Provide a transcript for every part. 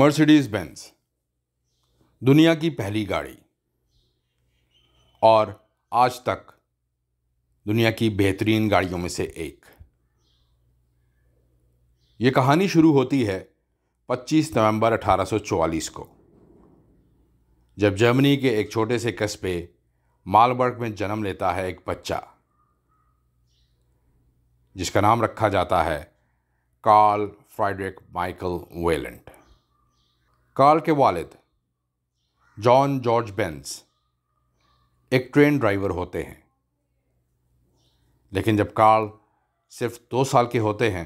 Mercedes Benz दुनिया की पहली गाड़ी और आज तक दुनिया की बेहतरीन गाड़ियों में से एक ये कहानी शुरू होती है 25 नवंबर 1844 को जब जर्मनी के एक छोटे से कस्बे मालबर्ग में जन्म लेता है एक बच्चा जिसका नाम रखा जाता है Karl Friedrich Michael Vaillant Karl के वालिद जॉन जॉर्ज बेंस एक ट्रेन ड्राइवर होते हैं लेकिन जब कार्ल सिर्फ दो साल के होते हैं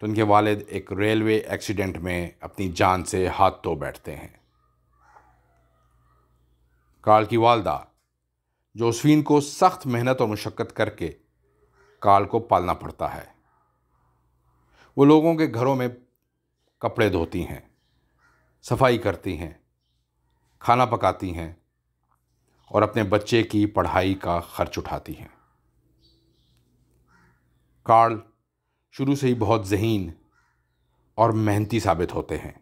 तो उनके वालिद एक रेलवे एक्सीडेंट में अपनी जान से हाथ धो बैठते हैं कार्ल की वालदा जोसफीन को सख्त मेहनत और मशक्क़त करके कार्ल को पालना पड़ता है वो लोगों के घरों में कपड़े धोती हैं सफाई करती हैं खाना पकाती हैं और अपने बच्चे की पढ़ाई का खर्च उठाती हैं कार्ल शुरू से ही बहुत जहीन और मेहनती साबित होते हैं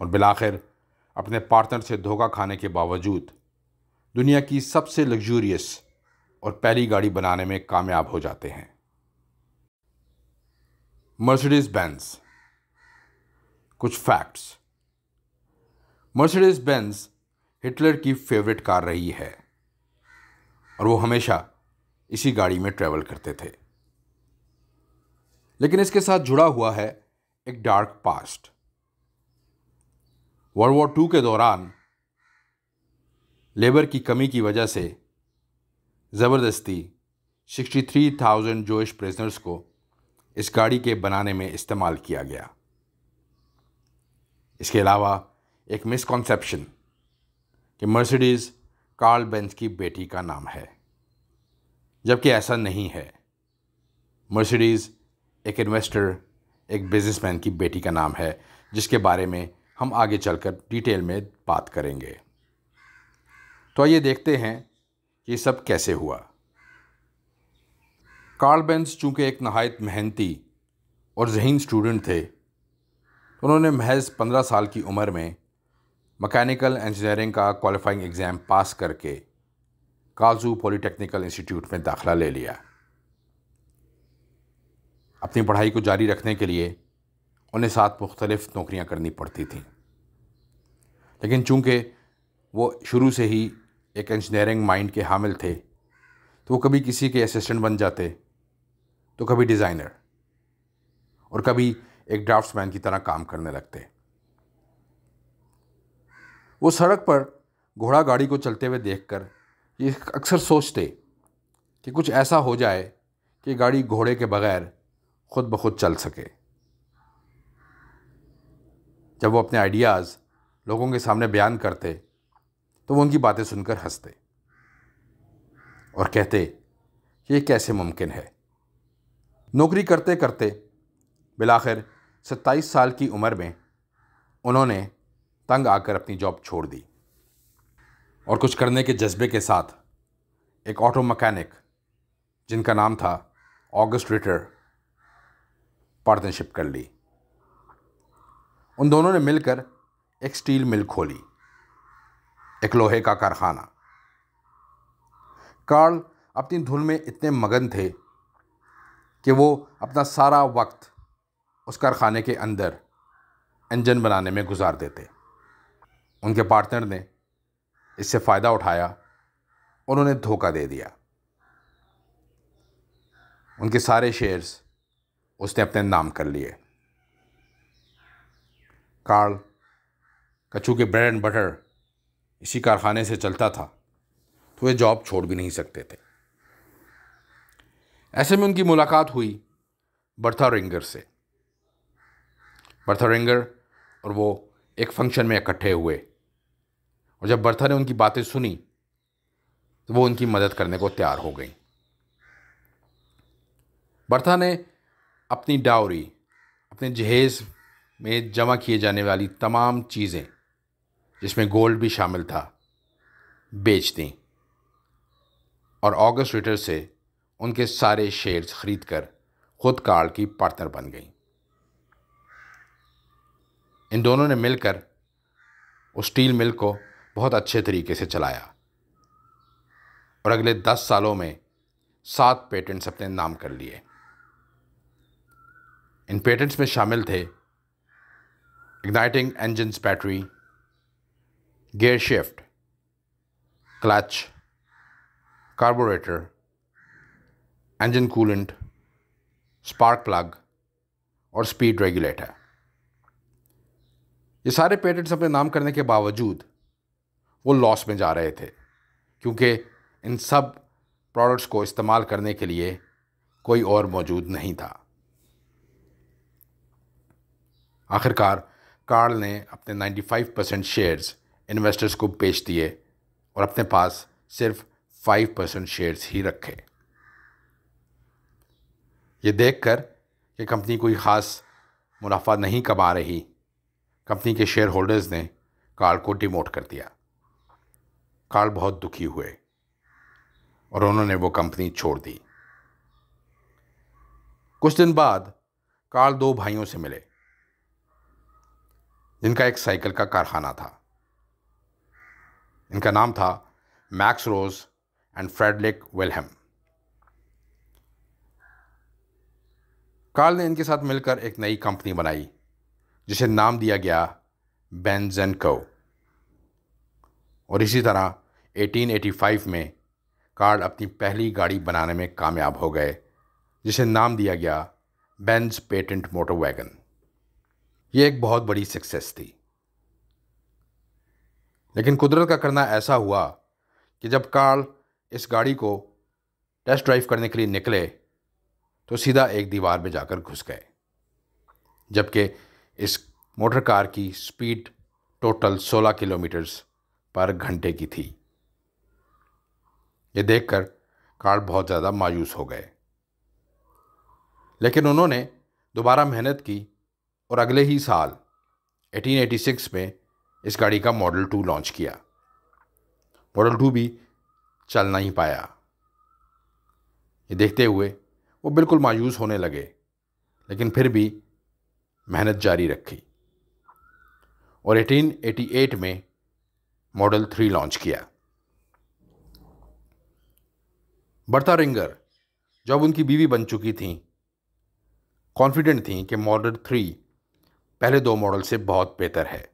और बिलाखिर अपने पार्टनर से धोखा खाने के बावजूद दुनिया की सबसे लग्जूरियस और पहली गाड़ी बनाने में कामयाब हो जाते हैं मर्सिडीज़ बैंस कुछ फैक्ट्स मर्सिडीज बेंज हिटलर की फेवरेट कार रही है और वो हमेशा इसी गाड़ी में ट्रेवल करते थे लेकिन इसके साथ जुड़ा हुआ है एक dark past world war two के दौरान लेबर की कमी की वजह से ज़बरदस्ती 63,000 जोश प्रिजनर्स को इस गाड़ी के बनाने में इस्तेमाल किया गया इसके अलावा एक मिसकॉन्सेप्शन कि मर्सिडीज़ कार्ल बेंस की बेटी का नाम है जबकि ऐसा नहीं है मर्सिडीज़ एक इन्वेस्टर एक बिजनेसमैन की बेटी का नाम है जिसके बारे में हम आगे चलकर डिटेल में बात करेंगे तो आइए देखते हैं कि सब कैसे हुआ कार्ल बेंस चूँकि एक नहायत मेहनती और जहीन स्टूडेंट थे उन्होंने महज पंद्रह साल की उम्र में मकैनिकल इंजीनियरिंग का क्वालिफाइंग एग्ज़ाम पास करके काजू पॉलीटेक्निकल इंस्टीट्यूट में दाखिला ले लिया अपनी पढ़ाई को जारी रखने के लिए उन्हें साथ मुख्तलिफ़ नौकरियां करनी पड़ती थीं लेकिन चूंकि वो शुरू से ही एक इंजीनियरिंग माइंड के हामिल थे तो वो कभी किसी के असिस्टेंट बन जाते तो कभी डिज़ाइनर और कभी एक ड्राफ्ट्समैन की तरह काम करने लगते वो सड़क पर घोड़ा गाड़ी को चलते हुए देखकर ये अक्सर सोचते कि कुछ ऐसा हो जाए कि गाड़ी घोड़े के बगैर खुद ब खुद चल सके जब वो अपने आइडियाज़ लोगों के सामने बयान करते तो वो उनकी बातें सुनकर हंसते और कहते कि ये कैसे मुमकिन है नौकरी करते करते बिलाखिर सत्ताईस साल की उम्र में उन्होंने तंग आकर अपनी जॉब छोड़ दी और कुछ करने के जज्बे के साथ एक ऑटो मकैनिक जिनका नाम था ऑगस्ट रिटर पार्टनरशिप कर ली उन दोनों ने मिलकर एक स्टील मिल खोली एक लोहे का कारखाना कार्ल अपनी धुन में इतने मगन थे कि वो अपना सारा वक्त उस कारखाने के अंदर इंजन बनाने में गुजार देते उनके पार्टनर ने इससे फ़ायदा उठाया उन्होंने धोखा दे दिया उनके सारे शेयर्स उसने अपने नाम कर लिए कार्ल कचू के ब्रेड एंड बटर इसी कारखाने से चलता था तो वे जॉब छोड़ भी नहीं सकते थे ऐसे में उनकी मुलाकात हुई बर्था रिंगर से रेंगर और वो एक फंक्शन में इकट्ठे हुए और जब बर्था ने उनकी बातें सुनी तो वो उनकी मदद करने को तैयार हो गई बर्था ने अपनी डाउरी अपने जहेज़ में जमा किए जाने वाली तमाम चीज़ें जिसमें गोल्ड भी शामिल था बेच दी और ऑगस्ट रिटर से उनके सारे शेयर्स खरीद कर ख़ुद कार्ड की पार्टनर बन गई इन दोनों ने मिलकर उस स्टील मिल को बहुत अच्छे तरीके से चलाया और अगले दस सालों में सात पेटेंट्स अपने नाम कर लिए इन पेटेंट्स में शामिल थे igniting engines battery gear shift clutch carburettor engine coolant spark plug और स्पीड रेगुलेटर ये सारे पेटेंट्स अपने नाम करने के बावजूद वो लॉस में जा रहे थे क्योंकि इन सब प्रोडक्ट्स को इस्तेमाल करने के लिए कोई और मौजूद नहीं था आखिरकार कार्ल ने अपने 95 परसेंट शेयर्स इन्वेस्टर्स को बेच दिए और अपने पास सिर्फ 5 परसेंट शेयर्स ही रखे ये देखकर कि कंपनी कोई ख़ास मुनाफा नहीं कमा रही कंपनी के शेयर होल्डर्स ने कार्ल को डिमोट कर दिया कार्ल बहुत दुखी हुए और उन्होंने वो कंपनी छोड़ दी कुछ दिन बाद कार्ल दो भाइयों से मिले जिनका एक साइकिल का कारखाना था इनका नाम था Max Rose and Friedrich Wilhelm Karl ने इनके साथ मिलकर एक नई कंपनी बनाई जिसे नाम दिया गया बेंजनको और इसी तरह 1885 में कार्ड अपनी पहली गाड़ी बनाने में कामयाब हो गए जिसे नाम दिया गया बेंज पेटेंट मोटर वैगन ये एक बहुत बड़ी सक्सेस थी लेकिन कुदरत का करना ऐसा हुआ कि जब कार्ल इस गाड़ी को टेस्ट ड्राइव करने के लिए निकले तो सीधा एक दीवार में जाकर घुस गए जबकि इस मोटर कार की स्पीड टोटल 16 किलोमीटर्स पर घंटे की थी ये देखकर कार बहुत ज़्यादा मायूस हो गए लेकिन उन्होंने दोबारा मेहनत की और अगले ही साल 1886 में इस गाड़ी का मॉडल टू लॉन्च किया मॉडल टू भी चल नहीं पाया ये देखते हुए वो बिल्कुल मायूस होने लगे लेकिन फिर भी मेहनत जारी रखी और 1888 में मॉडल थ्री लॉन्च किया बर्ता रिंगर जब उनकी बीवी बन चुकी थी कॉन्फिडेंट थी कि मॉडल थ्री पहले दो मॉडल से बहुत बेहतर है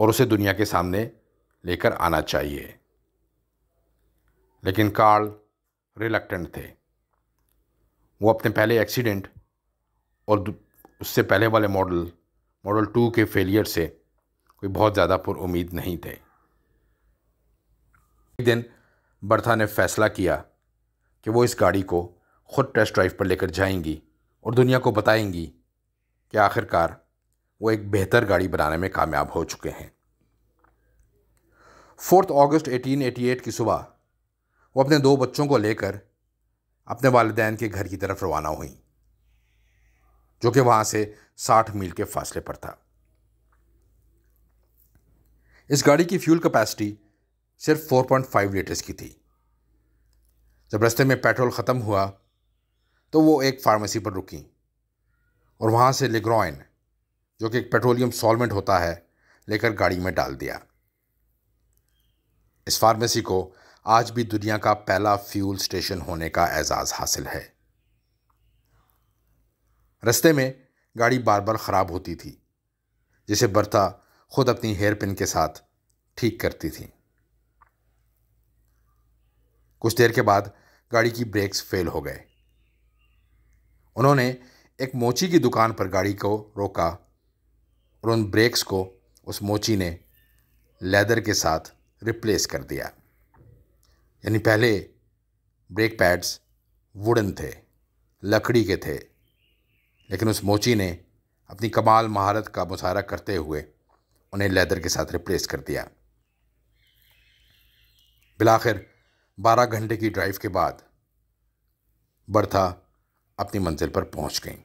और उसे दुनिया के सामने लेकर आना चाहिए लेकिन कार्ल रिलक्टेंट थे वो अपने पहले एक्सीडेंट और उससे पहले वाले मॉडल मॉडल टू के फेलियर से कोई बहुत ज़्यादा पुरुद नहीं थे एक दिन बर्था ने फैसला किया कि वो इस गाड़ी को ख़ुद टेस्ट ड्राइव पर लेकर जाएंगी और दुनिया को बताएंगी कि आखिरकार वो एक बेहतर गाड़ी बनाने में कामयाब हो चुके हैं फोर्थ अगस्त 1888 की सुबह वो अपने दो बच्चों को लेकर अपने वालदेन के घर की तरफ रवाना हुई जो कि वहाँ से 60 मील के फासले पर था इस गाड़ी की फ्यूल कैपेसिटी सिर्फ 4.5 लीटर्स की थी जब रास्ते में पेट्रोल ख़त्म हुआ तो वो एक फार्मेसी पर रुकी और वहाँ से लेग्रॉइन जो कि एक पेट्रोलियम सॉल्वेंट होता है लेकर गाड़ी में डाल दिया इस फार्मेसी को आज भी दुनिया का पहला फ्यूल स्टेशन होने का एजाज़ हासिल है रस्ते में गाड़ी बार बार ख़राब होती थी जिसे बर्ता खुद अपनी हेयर पिन के साथ ठीक करती थी कुछ देर के बाद गाड़ी की ब्रेक्स फेल हो गए उन्होंने एक मोची की दुकान पर गाड़ी को रोका और उन ब्रेक्स को उस मोची ने लेदर के साथ रिप्लेस कर दिया यानी पहले ब्रेक पैड्स वुडन थे लकड़ी के थे लेकिन उस मोची ने अपनी कमाल महारत का मुशाहरा करते हुए उन्हें लेदर के साथ रिप्लेस कर दिया बिलाखिर बारह घंटे की ड्राइव के बाद बर्था अपनी मंजिल पर पहुंच गई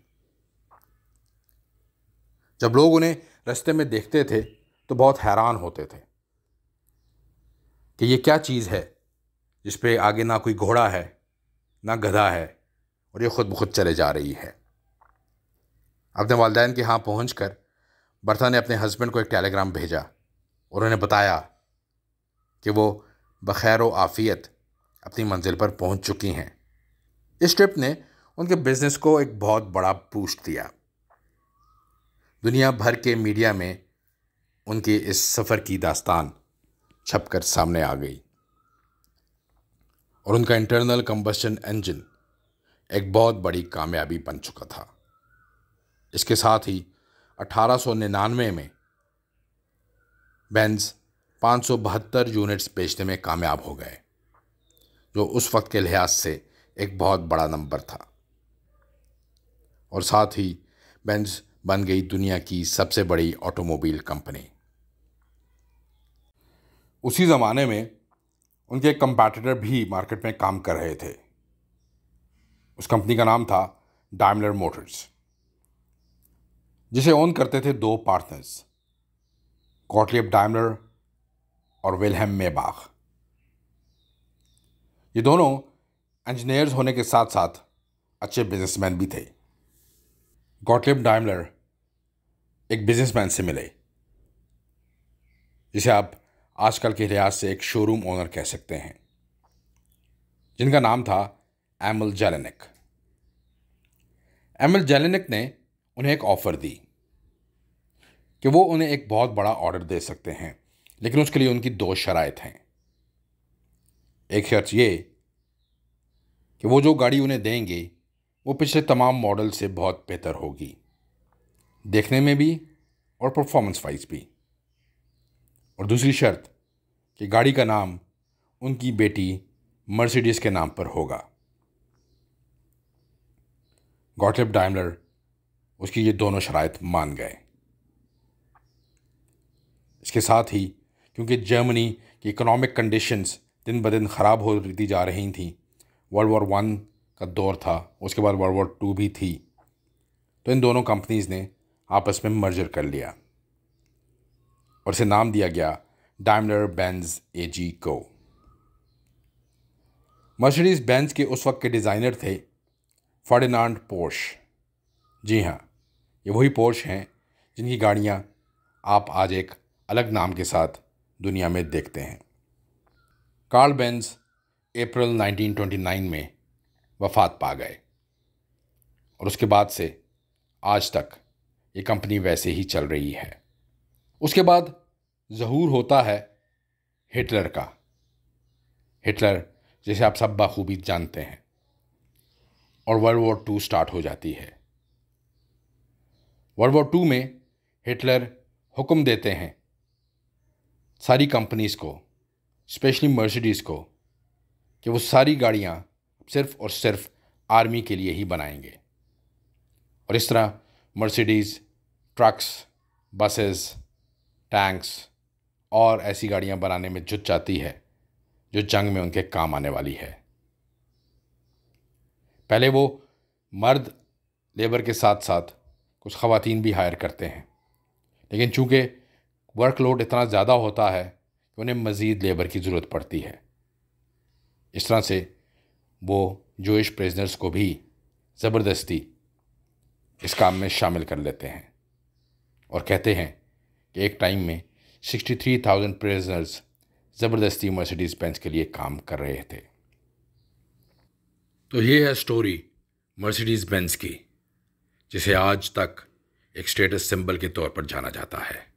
जब लोग उन्हें रास्ते में देखते थे तो बहुत हैरान होते थे कि ये क्या चीज़ है जिस पे आगे ना कोई घोड़ा है ना गधा है और ये ख़ुद ब खुद चले जा रही है अपने वालदेन के यहाँ पहुँच कर बर्था ने अपने हस्बैंड को एक टेलीग्राम भेजा और उन्हें बताया कि वो बखैर व आफ़ियत अपनी मंजिल पर पहुँच चुकी हैं इस ट्रिप ने उनके बिज़नेस को एक बहुत बड़ा बूस्ट दिया दुनिया भर के मीडिया में उनके इस सफ़र की दास्तान छपकर सामने आ गई और उनका इंटरनल कंबस्टन इंजन एक बहुत बड़ी कामयाबी बन चुका था इसके साथ ही 1899 में बेंज पाँच यूनिट्स बेचने में कामयाब हो गए जो उस वक्त के लिहाज से एक बहुत बड़ा नंबर था और साथ ही बेंज बन गई दुनिया की सबसे बड़ी ऑटोमोबाइल कंपनी उसी ज़माने में उनके कंपैटिटर भी मार्केट में काम कर रहे थे उस कंपनी का नाम था डायमलर मोटर्स जिसे ओन करते थे दो पार्टनर्स कॉटलियप डायमलर और विलहम मेबाख ये दोनों इंजीनियर्स होने के साथ साथ अच्छे बिजनेसमैन भी थे गॉटलिप डायमलर एक बिजनेसमैन से मिले जिसे आप आजकल के लिहाज से एक शोरूम ओनर कह सकते हैं जिनका नाम था एमल जेलेनिक एमल जेलेनिक ने उन्हें एक ऑफ़र दी कि वो उन्हें एक बहुत बड़ा ऑर्डर दे सकते हैं लेकिन उसके लिए उनकी दो शरात हैं एक शर्त ये कि वो जो गाड़ी उन्हें देंगे वो पिछले तमाम मॉडल से बहुत बेहतर होगी देखने में भी और परफॉर्मेंस वाइज भी और दूसरी शर्त कि गाड़ी का नाम उनकी बेटी मर्सिडीज़ के नाम पर होगा गॉटलिप डायमलर उसकी ये दोनों शरात मान गए इसके साथ ही क्योंकि जर्मनी की इकोनॉमिक कंडीशंस दिन ब दिन ख़राब होती जा रही थी वर्ल्ड वॉर वन का दौर था उसके बाद वर्ल्ड वॉर टू भी थी तो इन दोनों कंपनीज़ ने आपस में मर्जर कर लिया और इसे नाम दिया गया डायमलर बेंज जी को मर्सडीज बेंज के उस वक्त के डिज़ाइनर थे फर्डिनांड पोश जी हाँ ये वही पोर्श हैं जिनकी गाड़ियाँ आप आज एक अलग नाम के साथ दुनिया में देखते हैं कार्ल बेंस अप्रैल 1929 में वफात पा गए और उसके बाद से आज तक ये कंपनी वैसे ही चल रही है उसके बाद जहूर होता है हिटलर का हिटलर जिसे आप सब बखूबी जानते हैं और वर्ल्ड वॉर टू स्टार्ट हो जाती है वर्ल्ड वॉर टू में हिटलर हुक्म देते हैं सारी कंपनीज़ को स्पेशली मर्सिडीज़ को कि वो सारी गाड़ियाँ सिर्फ़ और सिर्फ आर्मी के लिए ही बनाएंगे और इस तरह मर्सिडीज़ ट्रक्स बसेस टैंक्स और ऐसी गाड़ियाँ बनाने में जुट जाती है जो जंग में उनके काम आने वाली है पहले वो मर्द लेबर के साथ साथ कुछ ख़वान भी हायर करते हैं लेकिन चूँकि वर्कलोड इतना ज़्यादा होता है कि उन्हें मज़ीद लेबर की ज़रूरत पड़ती है इस तरह से वो जोइश प्रेजनर्स को भी ज़बरदस्ती इस काम में शामिल कर लेते हैं और कहते हैं कि एक टाइम में 63,000 प्रेजनर्स ज़बरदस्ती मर्सिडीज़ बेंच के लिए काम कर रहे थे तो ये है स्टोरी मर्सिडीज़ बेंच की जिसे आज तक एक स्टेटस सिंबल के तौर पर जाना जाता है